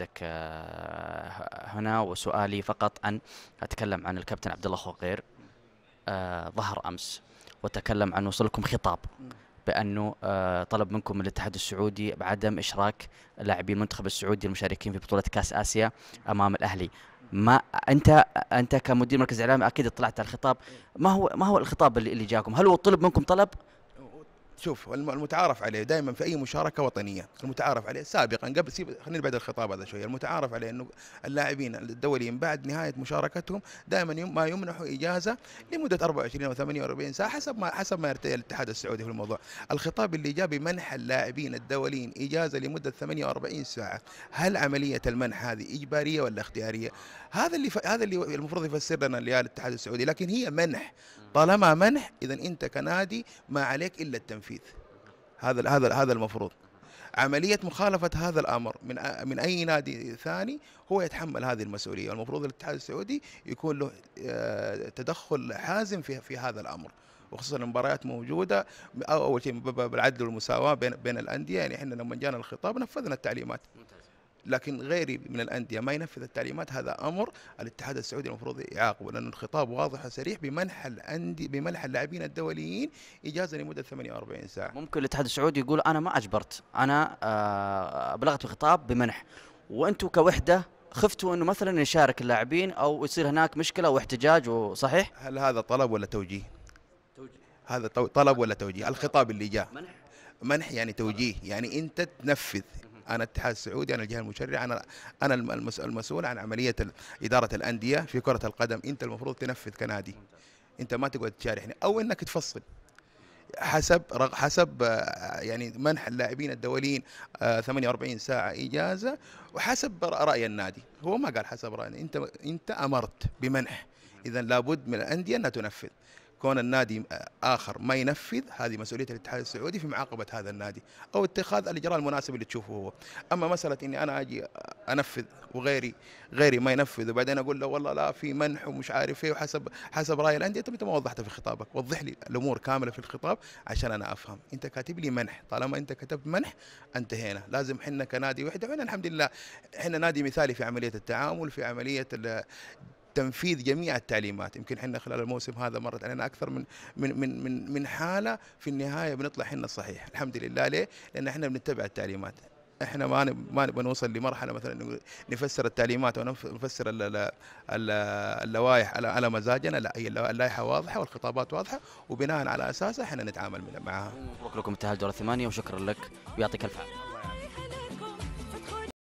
قصدك آه، هنا وسؤالي فقط أن أتكلم عن الكابتن عبد الله خوقير آه، ظهر أمس وتكلم عن وصلكم خطاب بانه آه، طلب منكم من الاتحاد السعودي بعدم اشراك لاعبي المنتخب السعودي المشاركين في بطوله كاس اسيا امام الاهلي ما انت انت كمدير مركز اعلامي اكيد اطلعت على الخطاب ما هو ما هو الخطاب اللي جاكم هل هو طلب منكم طلب شوف المتعارف عليه دائما في اي مشاركه وطنيه المتعارف عليه سابقا قبل سيب خلينا بعد الخطاب هذا شويه المتعارف عليه انه اللاعبين الدوليين بعد نهايه مشاركتهم دائما ما يمنحوا اجازه لمده 24 او 48 ساعه حسب ما حسب ما يرتئي الاتحاد السعودي في الموضوع الخطاب اللي جاء بمنح اللاعبين الدوليين اجازه لمده 48 ساعه هل عمليه المنح هذه اجباريه ولا اختياريه هذا اللي ف... هذا اللي المفروض يفسر لنا الاتحاد السعودي لكن هي منح طالما منح اذا انت كنادي ما عليك الا التنفيذ هذا هذا هذا المفروض عملية مخالفة هذا الأمر من من أي نادي ثاني هو يتحمل هذه المسؤولية المفروض الاتحاد السعودي يكون له آه، تدخل حازم في في هذا الأمر وخصوصا المباريات موجوده اول شيء بالعدل والمساواه بين بين الانديه يعني احنا لما جانا الخطاب نفذنا التعليمات ممتاز. لكن غيري من الانديه ما ينفذ التعليمات هذا امر الاتحاد السعودي المفروض يعاقبه لأن الخطاب واضح وصريح بمنح الانديه بمنح اللاعبين الدوليين اجازه لمده 48 ساعه ممكن الاتحاد السعودي يقول انا ما اجبرت انا آه، ابلغت الخطاب بمنح وانتم كوحده خفتوا انه مثلا يشارك اللاعبين او يصير هناك مشكله واحتجاج وصحيح؟ هل هذا طلب ولا توجيه؟ توجيه هذا طلب ولا توجيه؟ الخطاب اللي جاء منح منح يعني توجيه يعني انت تنفذ انا الاتحاد السعودي انا الجهه المشرعه انا انا المسؤول عن عمليه اداره الانديه في كره القدم انت المفروض تنفذ كنادي انت ما تقعد تشارحني او انك تفصل حسب حسب يعني منح اللاعبين الدوليين 48 آه، ساعه اجازه وحسب راي النادي هو ما قال حسب راي انت انت امرت بمنح اذا لابد من الانديه انها تنفذ كون النادي اخر ما ينفذ هذه مسؤوليه الاتحاد السعودي في معاقبه هذا النادي او اتخاذ الاجراء المناسب اللي تشوفه هو اما مساله اني انا اجي انفذ وغيري غيري ما ينفذ وبعدين اقول له والله لا في منح ومش عارف ايه وحسب حسب راي الانديه طب انت ما وضحته في خطابك وضح لي الامور كامله في الخطاب عشان انا افهم انت كاتب لي منح طالما انت كتبت منح انتهينا لازم احنا كنادي وحده احنا الحمد لله احنا نادي مثالي في عمليه التعامل في عمليه تنفيذ جميع التعليمات يمكن احنا خلال الموسم هذا مرت علينا اكثر من من من من, من حاله في النهايه بنطلع احنا الصحيح الحمد لله ليه؟ لان احنا بنتبع التعليمات احنا ما ما نبغى نوصل لمرحله مثلا نفسر التعليمات ونفسر اللوائح على على مزاجنا لا هي اللائحه واضحه والخطابات واضحه وبناء على اساسها احنا نتعامل معها مبروك لكم التاهل دور الثمانيه وشكرا لك ويعطيك الف عافيه